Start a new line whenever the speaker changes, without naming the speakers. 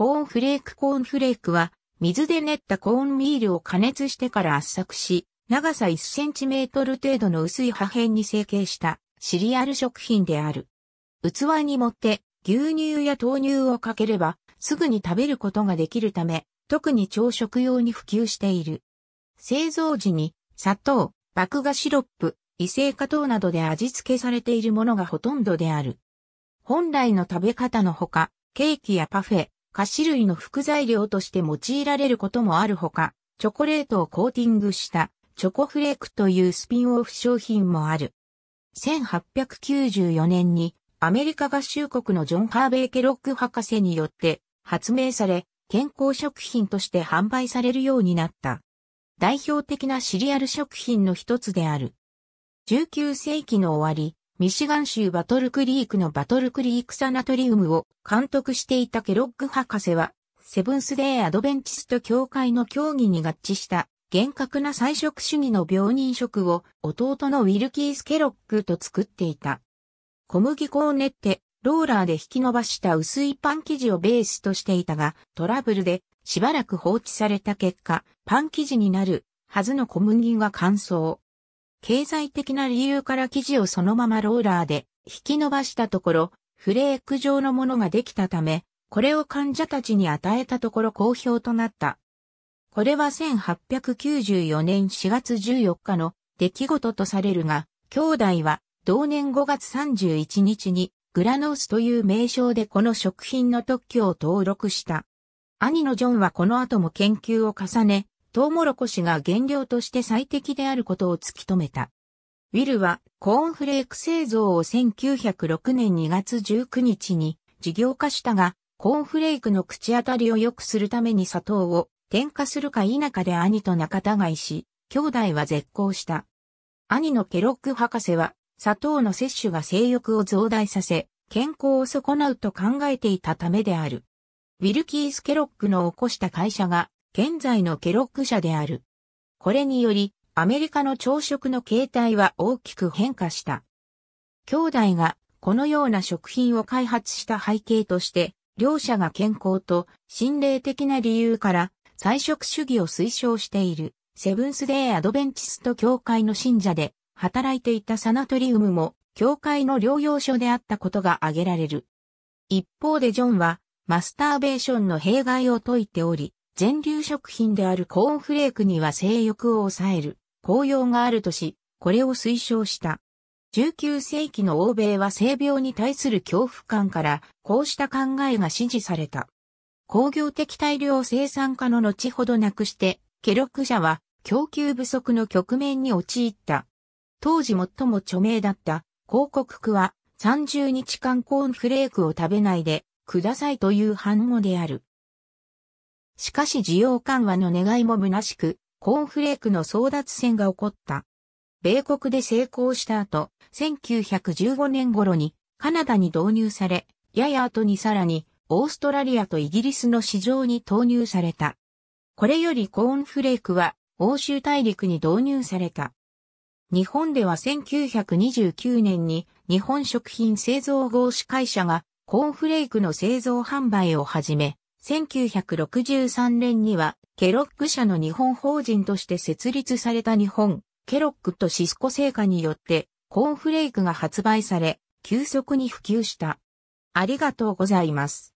コーンフレークコーンフレークは、水で練ったコーンミールを加熱してから圧搾し、長さ1センチメートル程度の薄い破片に成形したシリアル食品である。器に盛って牛乳や豆乳をかければすぐに食べることができるため、特に朝食用に普及している。製造時に砂糖、麦芽シロップ、異性化糖などで味付けされているものがほとんどである。本来の食べ方のほか、ケーキやパフェ、菓子類の副材料として用いられることもあるほか、チョコレートをコーティングしたチョコフレークというスピンオフ商品もある。1894年にアメリカ合衆国のジョン・ハーベイ・ケロック博士によって発明され、健康食品として販売されるようになった。代表的なシリアル食品の一つである。19世紀の終わり、ミシガン州バトルクリークのバトルクリークサナトリウムを監督していたケロッグ博士は、セブンスデーアドベンチスト協会の協議に合致した厳格な菜食主義の病人食を弟のウィルキース・ケロッグと作っていた。小麦粉を練ってローラーで引き伸ばした薄いパン生地をベースとしていたが、トラブルでしばらく放置された結果、パン生地になるはずの小麦が乾燥。経済的な理由から生地をそのままローラーで引き伸ばしたところ、フレーク状のものができたため、これを患者たちに与えたところ好評となった。これは1894年4月14日の出来事とされるが、兄弟は同年5月31日にグラノースという名称でこの食品の特許を登録した。兄のジョンはこの後も研究を重ね、トウモロコシが原料として最適であることを突き止めた。ウィルはコーンフレーク製造を1906年2月19日に事業化したが、コーンフレークの口当たりを良くするために砂糖を添加するか否かで兄と仲違いし、兄弟は絶交した。兄のケロック博士は砂糖の摂取が性欲を増大させ、健康を損なうと考えていたためである。ウィルキース・ケロックの起こした会社が現在のケロック社である。これにより、アメリカの朝食の形態は大きく変化した。兄弟がこのような食品を開発した背景として、両者が健康と心霊的な理由から菜食主義を推奨しているセブンスデーアドベンチスト教会の信者で働いていたサナトリウムも教会の療養所であったことが挙げられる。一方でジョンはマスターベーションの弊害を説いており、全粒食品であるコーンフレークには性欲を抑える効用があるとし、これを推奨した。19世紀の欧米は性病に対する恐怖感からこうした考えが支持された。工業的大量生産化の後ほどなくして、ケロク社は供給不足の局面に陥った。当時最も著名だった広告区は30日間コーンフレークを食べないでくださいという反語である。しかし需要緩和の願いも虚しく、コーンフレークの争奪戦が起こった。米国で成功した後、1915年頃にカナダに導入され、やや後にさらにオーストラリアとイギリスの市場に投入された。これよりコーンフレークは欧州大陸に導入された。日本では1929年に日本食品製造合資会社がコーンフレークの製造販売を始め、1963年には、ケロック社の日本法人として設立された日本、ケロックとシスコ製菓によって、コーンフレークが発売され、急速に普及した。ありがとうございます。